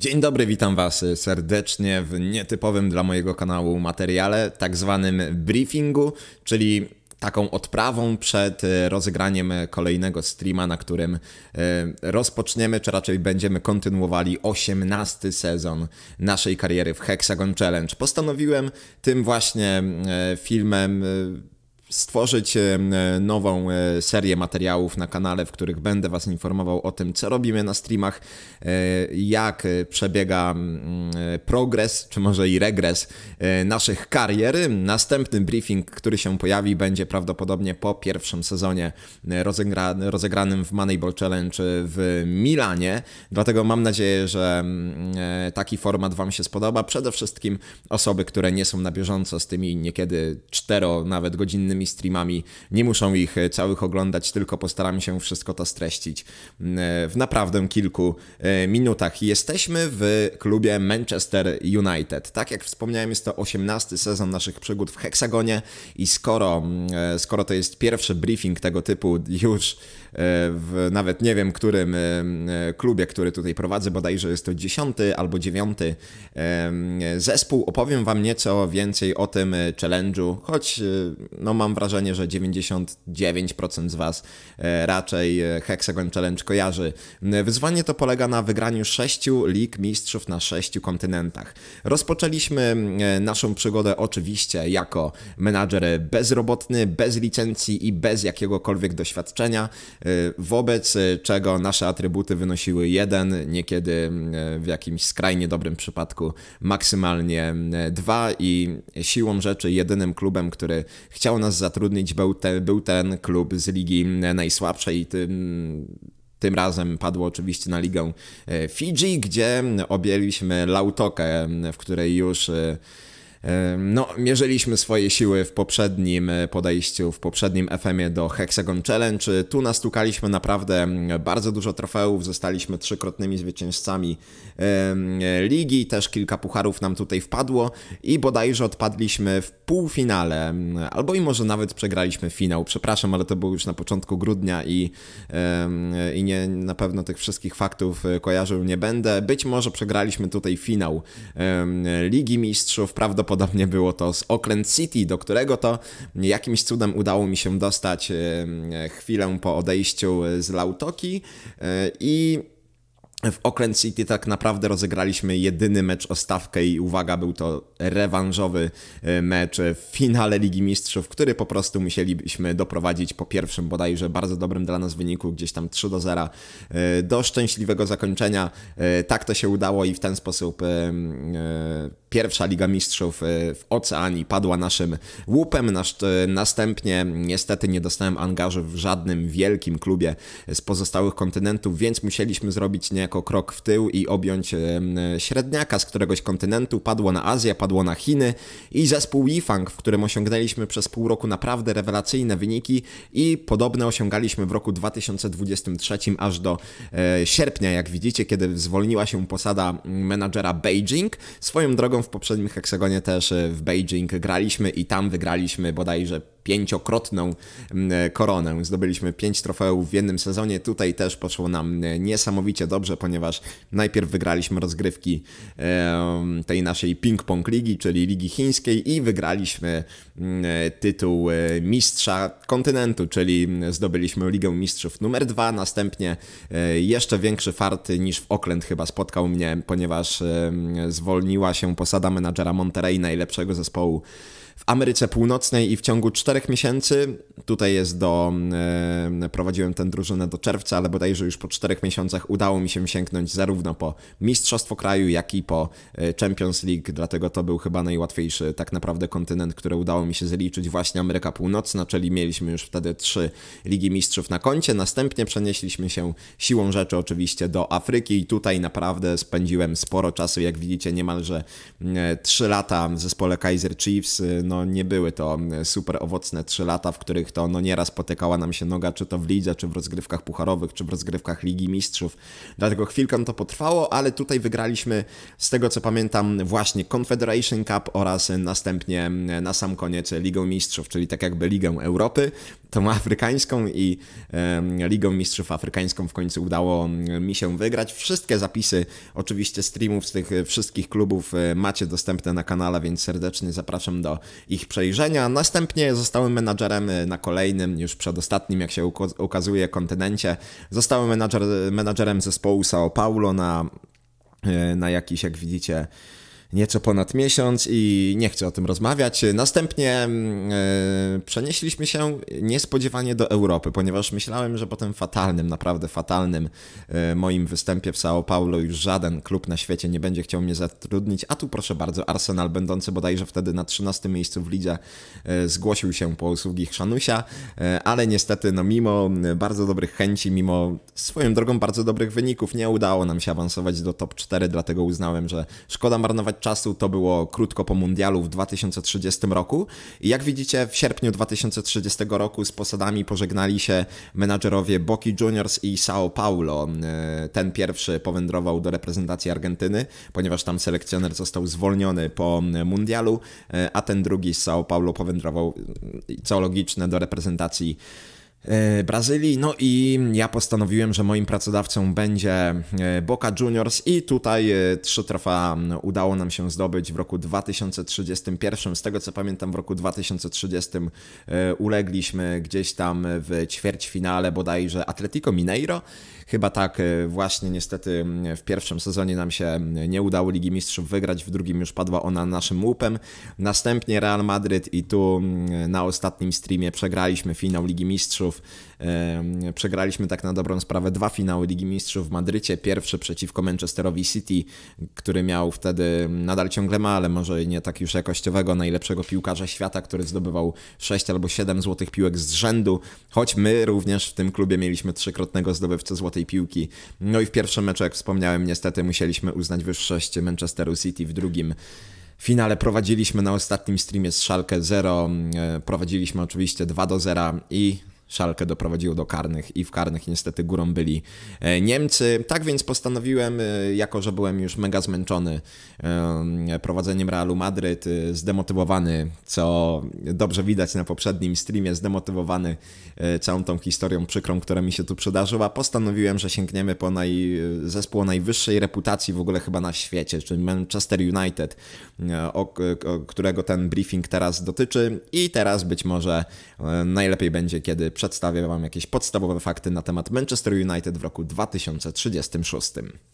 Dzień dobry, witam Was serdecznie w nietypowym dla mojego kanału materiale, tak zwanym briefingu, czyli taką odprawą przed rozegraniem kolejnego streama, na którym e, rozpoczniemy, czy raczej będziemy kontynuowali 18 sezon naszej kariery w Hexagon Challenge. Postanowiłem tym właśnie e, filmem e, stworzyć e, e, nową e, serię materiałów na kanale, w których będę Was informował o tym, co robimy na streamach, jak przebiega progres, czy może i regres naszych karier. Następny briefing, który się pojawi, będzie prawdopodobnie po pierwszym sezonie rozegra rozegranym w Moneyball Challenge w Milanie. Dlatego mam nadzieję, że taki format Wam się spodoba. Przede wszystkim osoby, które nie są na bieżąco z tymi niekiedy cztero, nawet godzinnymi innymi streamami. Nie muszą ich e, całych oglądać, tylko postaram się wszystko to streścić e, w naprawdę kilku e, minutach. Jesteśmy w klubie Manchester United. Tak jak wspomniałem, jest to 18 sezon naszych przygód w heksagonie i skoro, skoro to jest pierwszy briefing tego typu już E, w nawet nie wiem którym e, e, klubie, który tutaj prowadzę, bodajże jest to dziesiąty albo dziewiąty zespół. Opowiem Wam nieco więcej o tym challenge'u, choć no, mam wrażenie, że 99% z Was raczej Hexagon Challenge kojarzy. Wyzwanie to polega na wygraniu sześciu lig mistrzów na sześciu kontynentach. Rozpoczęliśmy naszą przygodę oczywiście jako menadżer bezrobotny, bez licencji i bez jakiegokolwiek doświadczenia. Y, wobec y, czego nasze atrybuty wynosiły 1, niekiedy y, w jakimś skrajnie dobrym przypadku maksymalnie 2 i siłą rzeczy jedynym klubem, który chciał nas zatrudnić był, te, był ten klub z ligi najsłabszej, tym, tym razem padło oczywiście na ligę Fidżi, gdzie objęliśmy Lautokę, w której już no, mierzyliśmy swoje siły w poprzednim e, podejściu, w poprzednim FM-ie do Hexagon Challenge. Tu nastukaliśmy naprawdę bardzo dużo trofeów, zostaliśmy trzykrotnymi zwycięzcami ligi, też kilka pucharów nam tutaj wpadło i bodajże odpadliśmy w półfinale, mm, albo i może nawet przegraliśmy finał. Przepraszam, ale to było już na początku grudnia i, i nie, na pewno tych wszystkich faktów e, kojarzył nie będę. Być może przegraliśmy tutaj finał Ligi Mistrzów. Prawdopodobnie było to z Oakland City, do którego to jakimś cudem udało mi się dostać chwilę po odejściu z Lautoki e, i w Oakland City tak naprawdę rozegraliśmy jedyny mecz o stawkę i uwaga, był to rewanżowy e, mecz w finale Ligi Mistrzów, który po prostu musieliśmy doprowadzić po pierwszym bodajże bardzo dobrym dla nas wyniku, gdzieś tam 3 do 0, e, do szczęśliwego zakończenia. E, tak to się udało i w ten sposób pierwsza Liga Mistrzów e, w Oceanii padła naszym łupem. E, następnie niestety nie dostałem angażu w żadnym wielkim klubie z pozostałych kontynentów, więc musieliśmy zrobić niejako krok w tył i objąć e, średniaka z któregoś kontynentu. Padło na Azję, padło na Chiny i zespół Yifang, w którym osiągnęliśmy przez pół roku naprawdę rewelacyjne wyniki i podobne osiągaliśmy w roku 2023 aż do sierpnia, jak widzicie, kiedy zwolniła się posada menadżera Beijing. Swoją drogą w poprzednim heksagonie też e, w Beijing graliśmy i tam wygraliśmy bodajże pięciokrotną mm, koronę. Zdobyliśmy pięć trofeów w jednym sezonie. Tutaj też poszło nam e, niesamowicie dobrze, ponieważ najpierw wygraliśmy rozgrywki tej naszej ping-pong ligi, czyli ligi chińskiej i wygraliśmy mm, e, tytuł e, mistrza kontynentu, czyli mm, zdobyliśmy Ligę Mistrzów numer dwa. Następnie jeszcze większy fart niż w Oakland chyba spotkał mnie, ponieważ zwolniła się posada menadżera Monterey najlepszego zespołu w Ameryce Północnej i w ciągu czterech miesięcy, tutaj jest do, mm, e, prowadziłem tę drużynę do czerwca, ale bodajże już po czterech miesiącach udało mi się sięgnąć zarówno po Mistrzostwo Kraju, jak i po e, Champions League, dlatego to był chyba najłatwiejszy tak naprawdę kontynent, który udało mi się zliczyć właśnie Ameryka Północna, czyli mieliśmy już wtedy trzy Ligi Mistrzów na koncie, następnie przenieśliśmy się siłą rzeczy oczywiście do Afryki i tutaj naprawdę spędziłem sporo czasu, jak widzicie niemalże mm, e, trzy lata w zespole Kaiser Chiefs no, nie były to mm, super owocne trzy lata, w których to no, nieraz potykała nam się noga, czy to w lidze, czy w rozgrywkach pucharowych, czy w rozgrywkach Ligi Mistrzów. Dlatego chwilkę to potrwało, ale tutaj wygraliśmy, z tego co pamiętam, właśnie Confederation Cup oraz e, następnie mm, na sam koniec Ligę Mistrzów, czyli tak jakby Ligę Europy tą afrykańską i Ligą Mistrzów Afrykańską w końcu udało mi się wygrać. Wszystkie zapisy oczywiście streamów z tych e, wszystkich klubów e, macie dostępne na kanale, więc serdecznie zapraszam do ich przejrzenia. Następnie zostałem menadżerem e, na kolejnym, już przedostatnim, jak się ukazuje, kontynencie. Zostałem menadżer, menadżerem zespołu Sao Paulo na, na jakiś, jak widzicie, nieco ponad miesiąc i nie chcę o tym rozmawiać. Następnie yy, przenieśliśmy się niespodziewanie do Europy, ponieważ myślałem, że po tym fatalnym, naprawdę fatalnym yy, moim występie w São Paulo już żaden klub na świecie nie będzie chciał mnie zatrudnić, a tu proszę bardzo, Arsenal będący bodajże wtedy na 13 miejscu w lidze yy, zgłosił się po usługi Chrzanusia, ale niestety no mimo bardzo dobrych chęci, mimo swoją drogą bardzo dobrych wyników nie udało nam się awansować do top 4, dlatego uznałem, że szkoda marnować czasu to było krótko po mundialu w 2030 roku. I jak widzicie, w sierpniu 2030 roku z posadami pożegnali się menadżerowie Boki Juniors i Sao Paulo. E, ten pierwszy powędrował do reprezentacji Argentyny, ponieważ tam selekcjoner został zwolniony po mundialu, e, a ten drugi z Sao Paulo powędrował, e, co logiczne, do reprezentacji E, Brazylii. No i ja postanowiłem, że moim pracodawcą będzie e, Boca Juniors i tutaj e, trzy trofa udało nam się zdobyć w roku 2031. Z tego co pamiętam w roku 2030 ulegliśmy gdzieś tam w ćwierćfinale bodajże Atletico Mineiro. Chyba tak, y, właśnie niestety y, w pierwszym sezonie nam się y, nie udało Ligi Mistrzów wygrać, w drugim już padła ona naszym łupem. Następnie Real Madryt i tu na ostatnim streamie przegraliśmy finał Ligi Mistrzów. Przegraliśmy tak na dobrą sprawę dwa finały Ligi Mistrzów w Madrycie. Pierwszy przeciwko Manchesterowi City, który miał wtedy, nadal ciągle ma, ale może nie tak już jakościowego, najlepszego piłkarza świata, który zdobywał 6 albo 7 złotych piłek z rzędu. Choć my również w tym klubie mieliśmy trzykrotnego zdobywcę złotych tej piłki. No i w pierwszym meczu, jak wspomniałem, niestety musieliśmy uznać wyższość Manchesteru City, w drugim w finale prowadziliśmy na ostatnim streamie z Szalkę 0, mm, e, prowadziliśmy oczywiście 2 do 0 i Szalkę doprowadziło do karnych i w karnych niestety górą byli e, Niemcy. Tak więc postanowiłem, e, jako że byłem już mega zmęczony e, prowadzeniem Realu Madryt, zdemotywowany, co dobrze widać na poprzednim streamie, zdemotywowany całą tą historią przykrą, która mi się tu przydarzyła, postanowiłem, że sięgniemy po naj... zespół o najwyższej reputacji w ogóle chyba na świecie, czyli Manchester United, o, którego ten briefing teraz dotyczy i teraz być może najlepiej będzie, kiedy przedstawię Wam jakieś podstawowe fakty na temat Manchester United w roku 2036.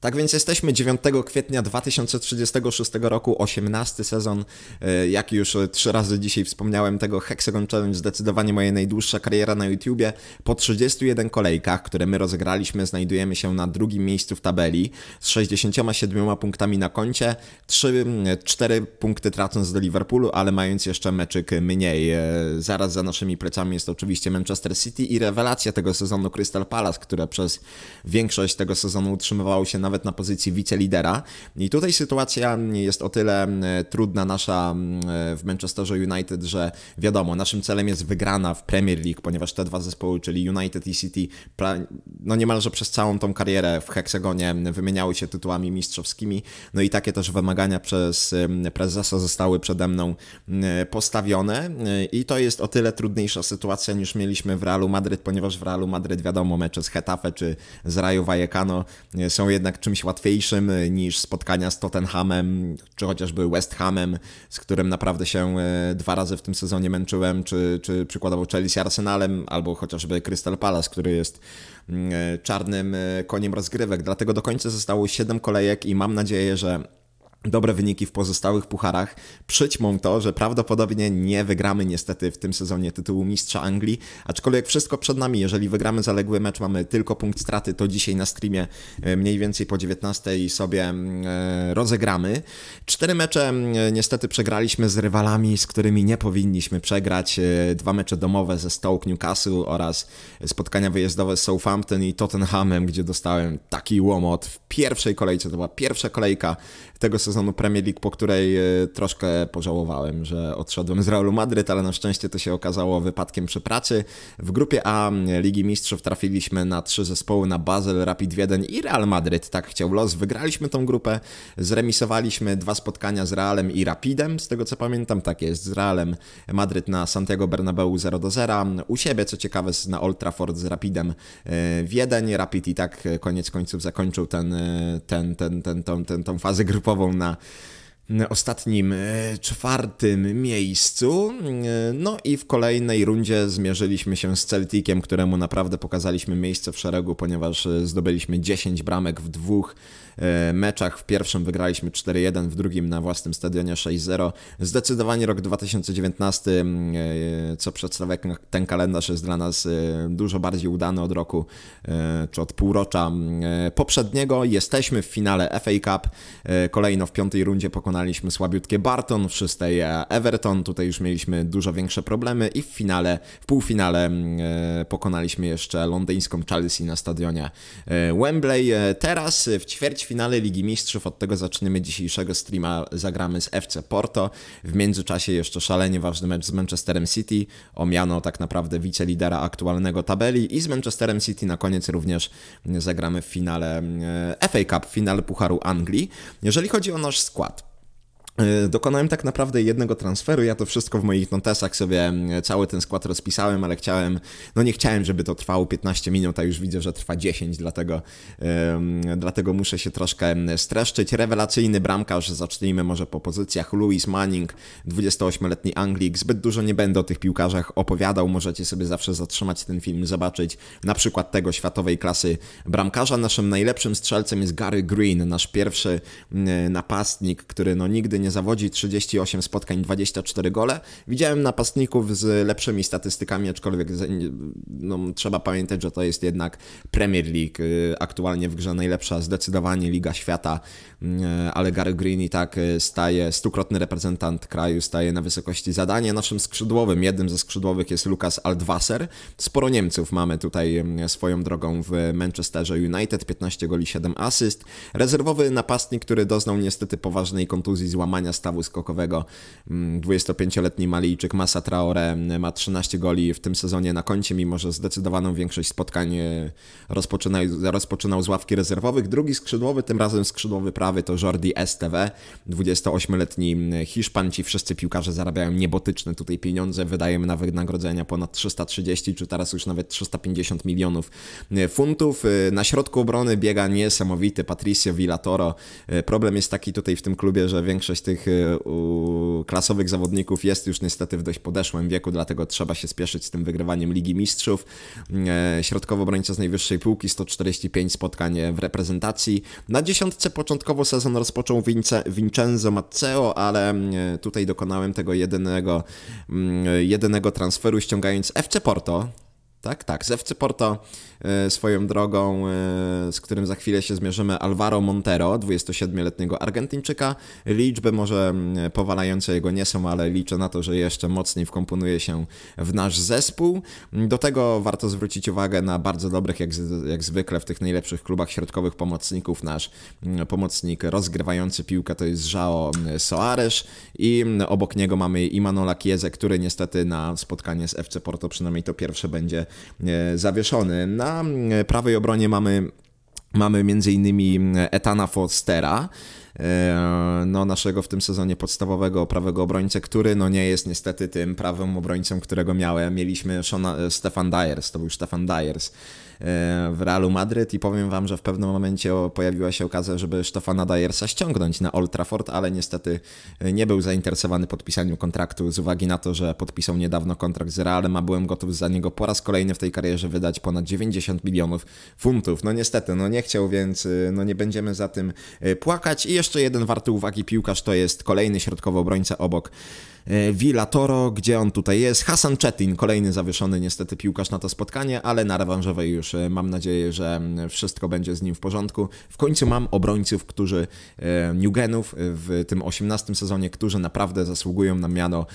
Tak więc jesteśmy 9 kwietnia 2036 roku, 18 sezon, e, jak już trzy razy dzisiaj wspomniałem tego Hexagon Challenge, zdecydowanie moja najdłuższa kariera na YouTubie. Po 31 kolejkach, które my rozegraliśmy, znajdujemy się na drugim miejscu w tabeli z 67 punktami na koncie, 3, 4 punkty tracąc do Liverpoolu, ale mając jeszcze meczyk mniej. E, zaraz za naszymi plecami jest oczywiście Manchester City i rewelacja tego sezonu Crystal Palace, które przez większość tego sezonu utrzymywało się nawet nawet na pozycji wicelidera. I tutaj sytuacja jest o tyle mm, trudna nasza mm, w Manchesterze United, że wiadomo, naszym celem jest wygrana w Premier League, ponieważ te dwa zespoły, czyli United i City, no niemalże przez całą tą karierę w heksagonie wymieniały się tytułami mistrzowskimi. No i takie też wymagania przez mm, prezesa zostały przede mną postawione i to jest o tyle trudniejsza sytuacja niż mieliśmy w Realu Madryt, ponieważ w Realu Madryt wiadomo mecze z Hetafe czy z Rayo Vallecano e, są jednak jednak czymś łatwiejszym y, niż spotkania z Tottenhamem, czy chociażby West Hamem, z którym naprawdę się y, dwa razy w tym sezonie męczyłem, czy, czy przykładowo Chelsea Arsenalem, albo chociażby Crystal Palace, który jest mm, y, czarnym koniem rozgrywek. Dlatego do końca zostało 7 kolejek i mam nadzieję, że dobre wyniki w pozostałych pucharach przyćmą to, że prawdopodobnie nie wygramy niestety w tym sezonie tytułu mistrza Anglii, aczkolwiek wszystko przed nami. Jeżeli wygramy zaległy mecz, mamy tylko punkt straty, to dzisiaj na streamie e, mniej więcej po 19 sobie mm, e, rozegramy. Cztery mecze mm, niestety przegraliśmy z rywalami, z którymi nie powinniśmy przegrać. E, dwa mecze domowe ze Stoke Newcastle oraz spotkania wyjazdowe z Southampton i Tottenhamem, gdzie dostałem taki łomot w pierwszej kolejce. To była pierwsza kolejka tego sezonu Premier League, po której e, troszkę pożałowałem, że odszedłem z Realu Madryt, ale na szczęście to się okazało wypadkiem przy pracy. W grupie A e, Ligi Mistrzów trafiliśmy na trzy zespoły, na Basel, Rapid Wiedeń i Real Madryt, tak chciał los. Wygraliśmy tą grupę, zremisowaliśmy dwa spotkania z Realem i Rapidem, z tego co pamiętam, tak jest, z Realem Madryt na Santiago Bernabeu 0 0, u siebie, co ciekawe, na Old Trafford z Rapidem e, Wiedeń. Rapid i tak koniec końców zakończył ten, ten, ten, ten, ten, ten, tą fazę grupową na ostatnim e, czwartym miejscu. E, no i w kolejnej rundzie zmierzyliśmy się z Celticiem, któremu naprawdę pokazaliśmy miejsce w szeregu, ponieważ e, zdobyliśmy 10 bramek w dwóch E, meczach. W pierwszym wygraliśmy 4-1, w drugim na własnym stadionie 6-0. Zdecydowanie rok 2019, mm, e, co przedstawia ten kalendarz, jest dla nas e, dużo bardziej udany od roku czy od półrocza mm, poprzedniego. Jesteśmy w finale FA Cup. Kolejno w piątej rundzie pokonaliśmy słabiutkie Barton, w szóstej Everton. Tutaj już mieliśmy dużo większe problemy i w finale, w półfinale mm, pokonaliśmy jeszcze londyńską Chelsea na stadionie Wembley. Teraz w ćwierć finale Ligi Mistrzów. Od tego zaczniemy dzisiejszego streama. Zagramy z FC Porto. W międzyczasie jeszcze szalenie ważny mecz z Manchesterem City, o miano tak naprawdę wicelidera aktualnego tabeli i z Manchesterem City na koniec również zagramy w finale e, FA Cup, finale Pucharu Anglii. Jeżeli chodzi o nasz skład, Y, dokonałem tak naprawdę jednego transferu. Ja to wszystko w moich notesach sobie mm, cały ten skład rozpisałem, ale chciałem, no nie chciałem, żeby to trwało 15 minut, a już widzę, że trwa 10, dlatego, um, dlatego muszę się troszkę mm, streszczyć. Rewelacyjny bramkarz, zacznijmy może po pozycjach. Louis Manning, 28-letni Anglik. Zbyt dużo nie będę o tych piłkarzach opowiadał. Możecie sobie zawsze zatrzymać ten film, zobaczyć na przykład tego światowej klasy bramkarza. Naszym najlepszym strzelcem jest Gary Green, nasz pierwszy mm, napastnik, który no nigdy nie zawodzi, 38 spotkań, 24 gole. Widziałem napastników z lepszymi statystykami, aczkolwiek no, trzeba pamiętać, że to jest jednak Premier League, y, aktualnie w grze najlepsza zdecydowanie Liga Świata, y, ale Gary Green i tak y, staje, stukrotny reprezentant kraju, staje na wysokości zadania. Naszym skrzydłowym, jednym ze skrzydłowych jest Lukas Aldwasser. Sporo Niemców mamy tutaj swoją drogą w Manchesterze United, 15 goli, 7 asyst. Rezerwowy napastnik, który doznał niestety poważnej kontuzji złamania złamania stawu skokowego. 25-letni mm, Malijczyk Masa Traore mm, ma 13 goli w tym sezonie na koncie, mimo że zdecydowaną większość spotkań e, rozpoczynał, rozpoczynał z ławki rezerwowych. Drugi skrzydłowy, tym razem skrzydłowy prawy, to Jordi STV, 28-letni mm, Hiszpan. Ci wszyscy piłkarze zarabiają niebotyczne tutaj pieniądze, wydajemy na wynagrodzenia ponad 330 czy teraz już nawet 350 milionów e, funtów. E, na środku obrony biega niesamowity Patricio Villatoro. Problem jest taki tutaj w tym klubie, że większość tych e, klasowych zawodników jest już niestety w dość podeszłym wieku, dlatego trzeba się spieszyć z tym wygrywaniem Ligi Mistrzów. E, środkowo obrońca z najwyższej półki, 145 spotkań e, w reprezentacji. Na dziesiątce początkowo sezon rozpoczął Vincenzo Matteo, ale mm, tutaj dokonałem tego jedynego, mm, jedynego transferu, ściągając FC Porto, tak, tak. Z FC Porto e, swoją drogą, e, z którym za chwilę się zmierzymy, Alvaro Montero, 27-letniego Argentyńczyka. Liczby może powalające jego nie są, ale liczę na to, że jeszcze mocniej wkomponuje się w nasz zespół. Do tego warto zwrócić uwagę na bardzo dobrych, jak, jak zwykle w tych najlepszych klubach środkowych pomocników. Nasz pomocnik rozgrywający piłkę to jest Żao Soares i obok niego mamy Imanola Kieze, który niestety na spotkanie z FC Porto, przynajmniej to pierwsze będzie E, zawieszony. Na e, prawej obronie mamy, mamy m.in. Etana Fostera e, no, naszego w tym sezonie podstawowego prawego obrońcę, który no, nie jest niestety tym prawym obrońcą, którego miałem. Mieliśmy Shona, Stefan Dyers, to był Stefan Dyers E, w Realu Madryt i powiem wam, że w pewnym momencie pojawiła się okazja, żeby Stefana Dajersa ściągnąć na Old Trafford, ale niestety e, nie był zainteresowany podpisaniem kontraktu z uwagi na to, że podpisał niedawno kontrakt z Realem, a byłem gotów za niego po raz kolejny w tej karierze wydać ponad 90 milionów funtów. No niestety, no nie chciał, więc e, no nie będziemy za tym płakać. I jeszcze jeden warty uwagi piłkarz to jest kolejny środkowo obrońca obok E, Villa Toro, gdzie on tutaj jest. Hasan Czetin, kolejny zawieszony niestety piłkarz na to spotkanie, ale na rewanżowej już e, mam nadzieję, że wszystko będzie z nim w porządku. W końcu mam obrońców, którzy e, Newgenów w tym 18 sezonie, którzy naprawdę zasługują na miano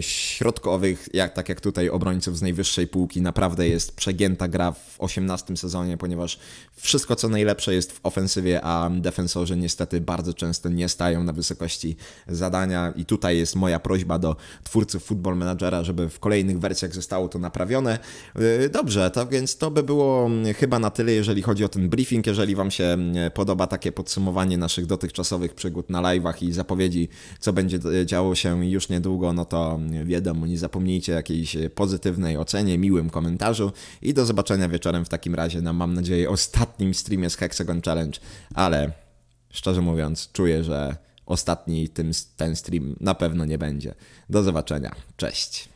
środkowych, jak, tak jak tutaj obrońców z najwyższej półki. Naprawdę jest przegięta gra w 18 sezonie, ponieważ wszystko co najlepsze jest w ofensywie, a defensorzy niestety bardzo często nie stają na wysokości zadania i tutaj jest moja prośba do twórców Football Managera, żeby w kolejnych wersjach zostało to naprawione. Y, dobrze, to więc to by było mm, chyba na tyle, jeżeli chodzi o ten briefing. Jeżeli Wam się mm, podoba takie podsumowanie naszych dotychczasowych przygód na live'ach i zapowiedzi, co będzie y, działo się już niedługo, no to mm, wiadomo, nie zapomnijcie jakiejś pozytywnej ocenie, miłym komentarzu i do zobaczenia wieczorem w takim razie na, mam nadzieję, ostatnim streamie z Hexagon Challenge, ale szczerze mówiąc, czuję, że ostatni tym, ten stream na pewno nie będzie. Do zobaczenia. Cześć.